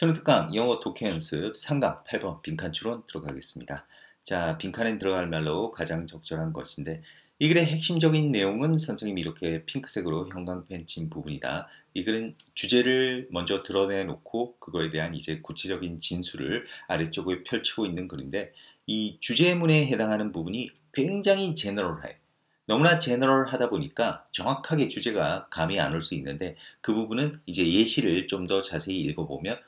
수능특강 영어 독해연습 3강 8번 빈칸 추론 들어가겠습니다. 자, 빈칸에 들어갈 말로 가장 적절한 것인데 이 글의 핵심적인 내용은 선생님이 이렇게 핑크색으로 형광펜 친 부분이다. 이 글은 주제를 먼저 드러내놓고 그거에 대한 이제 구체적인 진술을 아래쪽에 펼치고 있는 글인데 이 주제문에 해당하는 부분이 굉장히 제너럴해. 너무나 제너럴하다 보니까 정확하게 주제가 감이 안 올 수 있는데 그 부분은 이제 예시를 좀 더 자세히 읽어보면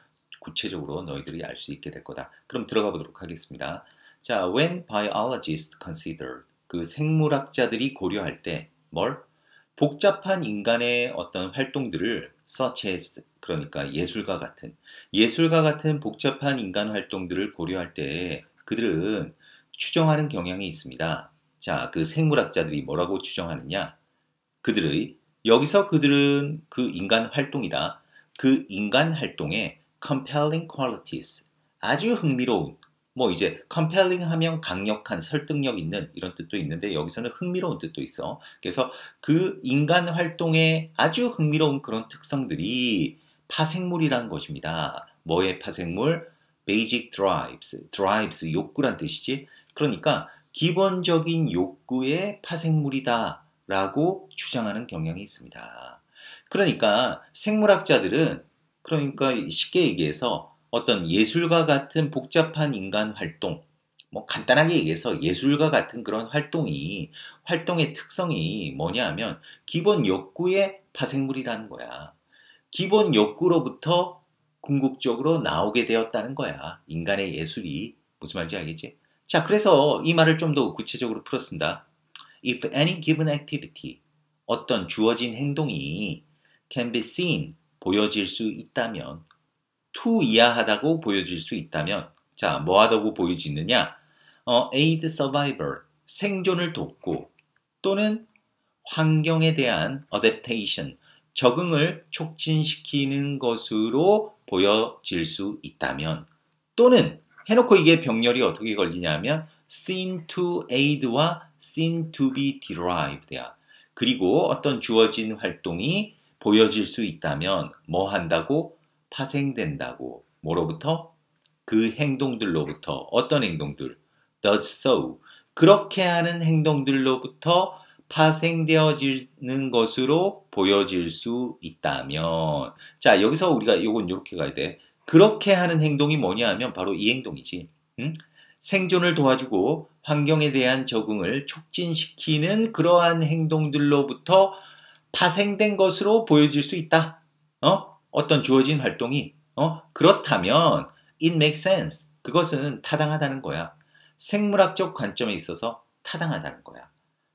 구체적으로 너희들이 알 수 있게 될 거다. 그럼 들어가 보도록 하겠습니다. 자, when biologists consider 그 생물학자들이 고려할 때 뭘? 복잡한 인간의 어떤 활동들을 such as 그러니까 예술과 같은 예술과 같은 복잡한 인간 활동들을 고려할 때 그들은 추정하는 경향이 있습니다. 자, 그 생물학자들이 뭐라고 추정하느냐? 그들의 여기서 그들은 그 인간 활동이다. 그 인간 활동에 compelling qualities. 아주 흥미로운. 뭐 이제 compelling 하면 강력한 설득력 있는 이런 뜻도 있는데 여기서는 흥미로운 뜻도 있어. 그래서 그 인간 활동의 아주 흥미로운 그런 특성들이 파생물이라는 것입니다. 뭐의 파생물? basic drives. drives 욕구란 뜻이지. 그러니까 기본적인 욕구의 파생물이다라고 주장하는 경향이 있습니다. 그러니까 생물학자들은 그러니까 쉽게 얘기해서 어떤 예술과 같은 복잡한 인간 활동, 뭐 간단하게 얘기해서 예술과 같은 그런 활동이 활동의 특성이 뭐냐 하면 기본 욕구의 파생물이라는 거야. 기본 욕구로부터 궁극적으로 나오게 되었다는 거야. 인간의 예술이 무슨 말인지 알겠지? 자, 그래서 이 말을 좀 더 구체적으로 풀어 쓴다. If any given activity 어떤 주어진 행동이 can be seen 보여질 수 있다면 투 이하하다고 보여질 수 있다면 자 뭐하다고 보여지느냐 어, aid survivor 생존을 돕고 또는 환경에 대한 adaptation 적응을 촉진시키는 것으로 보여질 수 있다면 또는 해놓고 이게 병렬이 어떻게 걸리냐면 seen to aid와 seen to be derived 야 그리고 어떤 주어진 활동이 보여질 수 있다면 뭐 한다고? 파생된다고. 뭐로부터? 그 행동들로부터. 어떤 행동들? does so. 그렇게 하는 행동들로부터 파생되어지는 것으로 보여질 수 있다면. 자, 여기서 우리가 요건 이렇게 가야 돼. 그렇게 하는 행동이 뭐냐 하면 바로 이 행동이지. 응? 생존을 도와주고 환경에 대한 적응을 촉진시키는 그러한 행동들로부터 파생된 것으로 보여질 수 있다. 어? 어떤 주어진 활동이 어? 그렇다면 it makes sense. 그것은 타당하다는 거야. 생물학적 관점에 있어서 타당하다는 거야.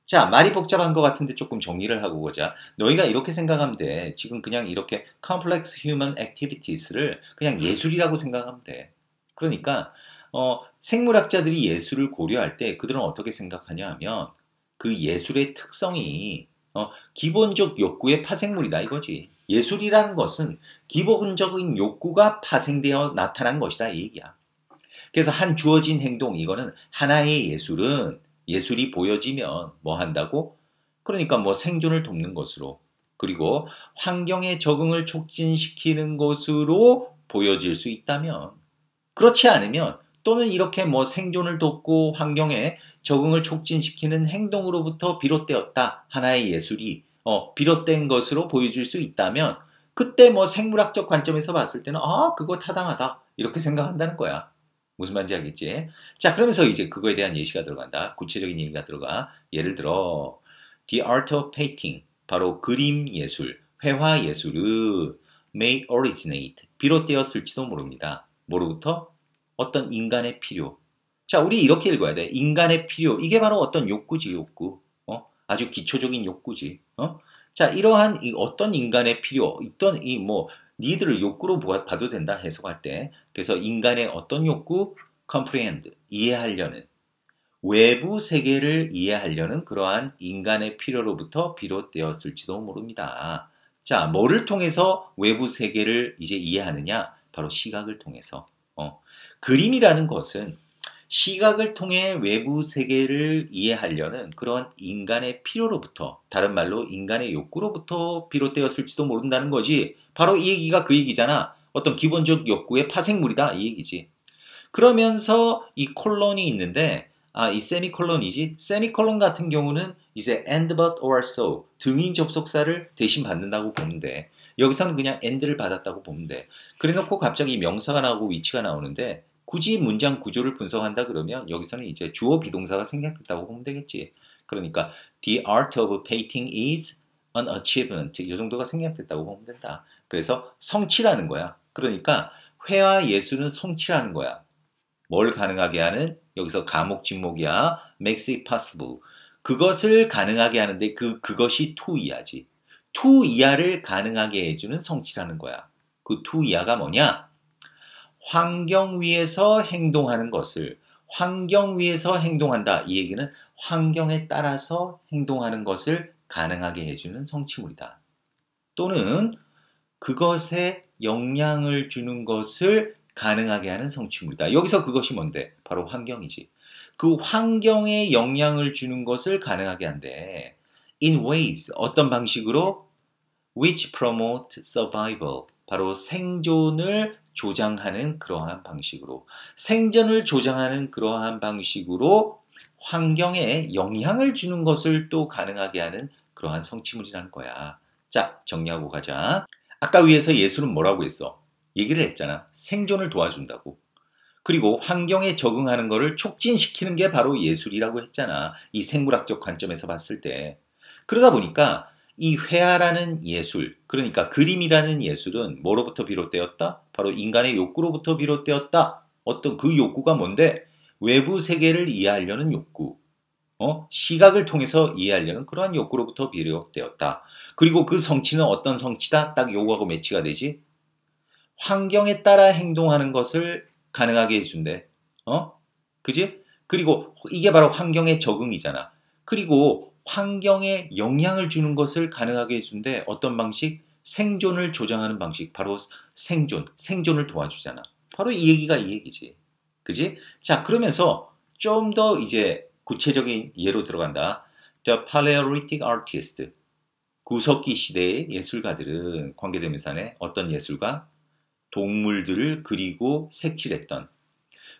자, 말이 복잡한 것 같은데 조금 정리를 하고 보자. 너희가 이렇게 생각하면 돼. 지금 그냥 이렇게 complex human activities를 그냥 예술이라고 생각하면 돼. 그러니까 어, 생물학자들이 예술을 고려할 때 그들은 어떻게 생각하냐 하면 그 예술의 특성이 어, 기본적 욕구의 파생물이다 이거지. 예술이라는 것은 기본적인 욕구가 파생되어 나타난 것이다 이 얘기야. 그래서 한 주어진 행동 이거는 하나의 예술은 예술이 보여지면 뭐 한다고? 그러니까 뭐 생존을 돕는 것으로 그리고 환경에 적응을 촉진시키는 것으로 보여질 수 있다면 그렇지 않으면 또는 이렇게 뭐 생존을 돕고 환경에 적응을 촉진시키는 행동으로부터 비롯되었다 하나의 예술이 어, 비롯된 것으로 보여줄 수 있다면 그때 뭐 생물학적 관점에서 봤을 때는 아 그거 타당하다 이렇게 생각한다는 거야 무슨 말인지 알겠지? 자 그러면서 이제 그거에 대한 예시가 들어간다 구체적인 얘기가 들어가 예를 들어 The art of painting 바로 그림 예술 회화 예술은 may originate 비롯되었을지도 모릅니다. 뭐로부터? 어떤 인간의 필요. 자, 우리 이렇게 읽어야 돼. 인간의 필요. 이게 바로 어떤 욕구지, 욕구. 어? 아주 기초적인 욕구지. 어? 자, 이러한 이 어떤 인간의 필요, 있던 이 뭐, 니들을 욕구로 봐도 된다 해석할 때. 그래서 인간의 어떤 욕구? comprehend, 이해하려는. 외부 세계를 이해하려는 그러한 인간의 필요로부터 비롯되었을지도 모릅니다. 자, 뭐를 통해서 외부 세계를 이제 이해하느냐? 바로 시각을 통해서. 어. 그림이라는 것은 시각을 통해 외부 세계를 이해하려는 그런 인간의 필요로부터, 다른 말로 인간의 욕구로부터 비롯되었을지도 모른다는 거지. 바로 이 얘기가 그 얘기잖아. 어떤 기본적 욕구의 파생물이다. 이 얘기지. 그러면서 이 콜론이 있는데, 아, 이 세미콜론이지. 세미콜론 같은 경우는 이제 and but or so 등인 접속사를 대신 받는다고 보는데, 여기서는 그냥 and를 받았다고 보면 돼. 그래놓고 갑자기 명사가 나오고 위치가 나오는데, 굳이 문장 구조를 분석한다 그러면 여기서는 이제 주어 비동사가 생략됐다고 보면 되겠지. 그러니까 the art of painting is an achievement. 이 정도가 생략됐다고 보면 된다. 그래서 성취라는 거야. 그러니까 회화 예술은 성취라는 거야. 뭘 가능하게 하는? 여기서 감옥 직목이야 makes it possible. 그것을 가능하게 하는데 그 그것이 to 이하지. to 이하를 가능하게 해주는 성취라는 거야. 그 to 이하가 뭐냐? 환경 위에서 행동하는 것을 환경 위에서 행동한다. 이 얘기는 환경에 따라서 행동하는 것을 가능하게 해주는 성취물이다. 또는 그것에 영향을 주는 것을 가능하게 하는 성취물이다. 여기서 그것이 뭔데? 바로 환경이지. 그 환경에 영향을 주는 것을 가능하게 한데, in ways, 어떤 방식으로? which promote survival, 바로 생존을 조장하는 그러한 방식으로 생전을 조장하는 그러한 방식으로 환경에 영향을 주는 것을 또 가능하게 하는 그러한 성취물이란 거야. 자, 정리하고 가자. 아까 위에서 예수는 뭐라고 했어? 얘기를 했잖아. 생존을 도와준다고. 그리고 환경에 적응하는 것을 촉진시키는 게 바로 예술이라고 했잖아. 이 생물학적 관점에서 봤을 때. 그러다 보니까 이 회화라는 예술, 그러니까 그림이라는 예술은 뭐로부터 비롯되었다? 바로 인간의 욕구로부터 비롯되었다. 어떤 그 욕구가 뭔데? 외부 세계를 이해하려는 욕구. 어? 시각을 통해서 이해하려는 그러한 욕구로부터 비롯되었다. 그리고 그 성취는 어떤 성취다? 딱 요구하고 매치가 되지? 환경에 따라 행동하는 것을 가능하게 해준대. 어? 그지? 그리고 이게 바로 환경의 적응이잖아. 그리고 환경에 영향을 주는 것을 가능하게 해준데 어떤 방식? 생존을 조장하는 방식. 바로 생존, 생존을 도와주잖아. 바로 이 얘기가 이 얘기지. 그지? 자, 그러면서 좀 더 이제 구체적인 예로 들어간다. The Paleolithic Artist. 구석기 시대의 예술가들은 관계대명산에 어떤 예술가? 동물들을 그리고 색칠했던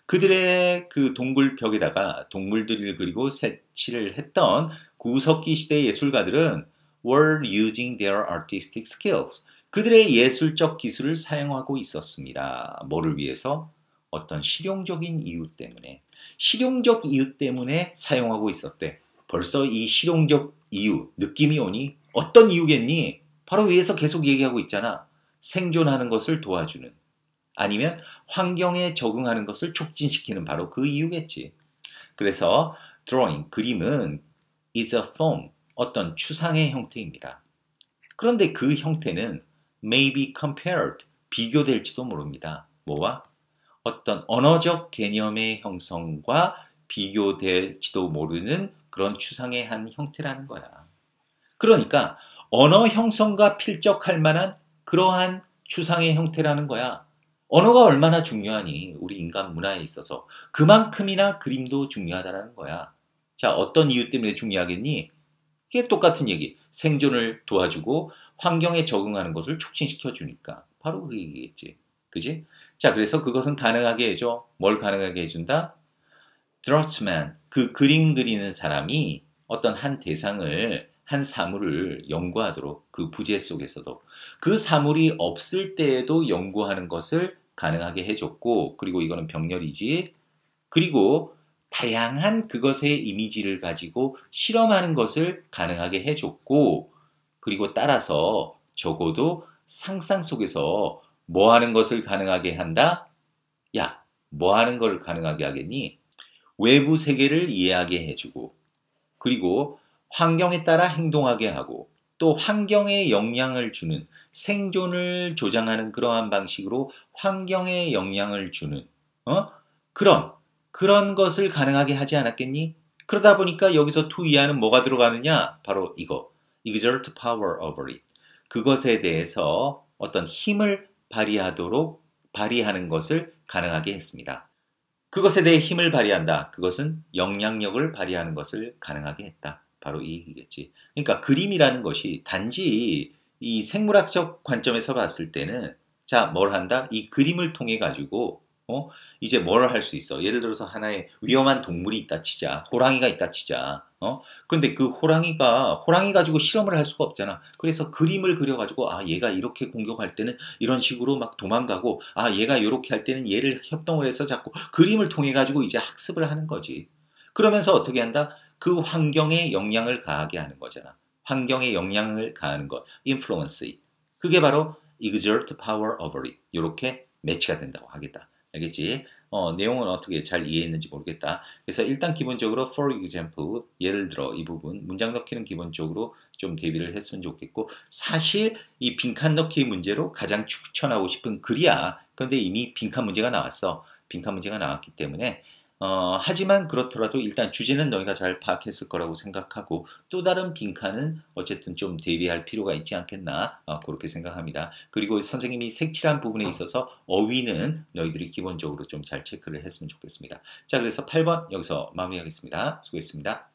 그들의 그 동굴 벽에다가 동물들을 그리고 색칠을 했던 구석기 시대 예술가들은 were using their artistic skills. 그들의 예술적 기술을 사용하고 있었습니다. 뭐를 위해서? 어떤 실용적인 이유 때문에. 실용적 이유 때문에 사용하고 있었대. 벌써 이 실용적 이유, 느낌이 오니 어떤 이유겠니? 바로 위에서 계속 얘기하고 있잖아. 생존하는 것을 도와주는. 아니면 환경에 적응하는 것을 촉진시키는 바로 그 이유겠지. 그래서 드로잉, 그림은 is a form, 어떤 추상의 형태입니다. 그런데 그 형태는 may be compared, 비교될지도 모릅니다. 뭐와? 어떤 언어적 개념의 형성과 비교될지도 모르는 그런 추상의 한 형태라는 거야. 그러니까 언어 형성과 필적할 만한 그러한 추상의 형태라는 거야. 언어가 얼마나 중요하니 우리 인간 문화에 있어서 그만큼이나 그림도 중요하다는 거야. 자, 어떤 이유 때문에 중요하겠니? 이게 똑같은 얘기. 생존을 도와주고 환경에 적응하는 것을 촉진시켜 주니까. 바로 그 얘기겠지. 그지? 자, 그래서 그것은 가능하게 해줘. 뭘 가능하게 해준다? 드러츠맨, 그 그림 그리는 사람이 어떤 한 대상을, 한 사물을 연구하도록 그 부재 속에서도 그 사물이 없을 때에도 연구하는 것을 가능하게 해줬고, 그리고 이거는 병렬이지. 그리고 다양한 그것의 이미지를 가지고 실험하는 것을 가능하게 해줬고, 그리고 따라서 적어도 상상 속에서 뭐 하는 것을 가능하게 한다? 야, 뭐 하는 걸 가능하게 하겠니? 외부 세계를 이해하게 해주고, 그리고 환경에 따라 행동하게 하고, 또 환경에 영향을 주는 생존을 조장하는 그러한 방식으로 환경에 영향을 주는 어? 그런 그런 것을 가능하게 하지 않았겠니? 그러다 보니까 여기서 to 이하는 뭐가 들어가느냐? 바로 이거. exert power over it. 그것에 대해서 어떤 힘을 발휘하도록 발휘하는 것을 가능하게 했습니다. 그것에 대해 힘을 발휘한다. 그것은 영향력을 발휘하는 것을 가능하게 했다. 바로 이 얘기겠지. 그러니까 그림이라는 것이 단지 이 생물학적 관점에서 봤을 때는 자, 뭘 한다? 이 그림을 통해 가지고 어? 이제 뭘 할 수 있어? 예를 들어서 하나의 위험한 동물이 있다 치자. 호랑이가 있다 치자. 어? 그런데 그 호랑이가, 호랑이 가지고 실험을 할 수가 없잖아. 그래서 그림을 그려가지고, 아, 얘가 이렇게 공격할 때는 이런 식으로 막 도망가고, 아, 얘가 이렇게 할 때는 얘를 협동을 해서 자꾸 그림을 통해가지고 이제 학습을 하는 거지. 그러면서 어떻게 한다? 그 환경에 영향을 가하게 하는 거잖아. 환경에 영향을 가하는 것. influence 그게 바로 exert power over it. 이렇게 매치가 된다고 하겠다. 알겠지? 어, 내용은 어떻게 잘 이해했는지 모르겠다. 그래서 일단 기본적으로 for example, 예를 들어 이 부분 문장 넣기는 기본적으로 좀 대비를 했으면 좋겠고 사실 이 빈칸 넣기 문제로 가장 추천하고 싶은 글이야. 그런데 이미 빈칸 문제가 나왔어. 빈칸 문제가 나왔기 때문에 어, 하지만 그렇더라도 일단 주제는 너희가 잘 파악했을 거라고 생각하고 또 다른 빈칸은 어쨌든 좀 대비할 필요가 있지 않겠나 어, 그렇게 생각합니다. 그리고 선생님이 색칠한 부분에 있어서 어휘는 너희들이 기본적으로 좀 잘 체크를 했으면 좋겠습니다. 자 그래서 8번 여기서 마무리하겠습니다. 수고했습니다.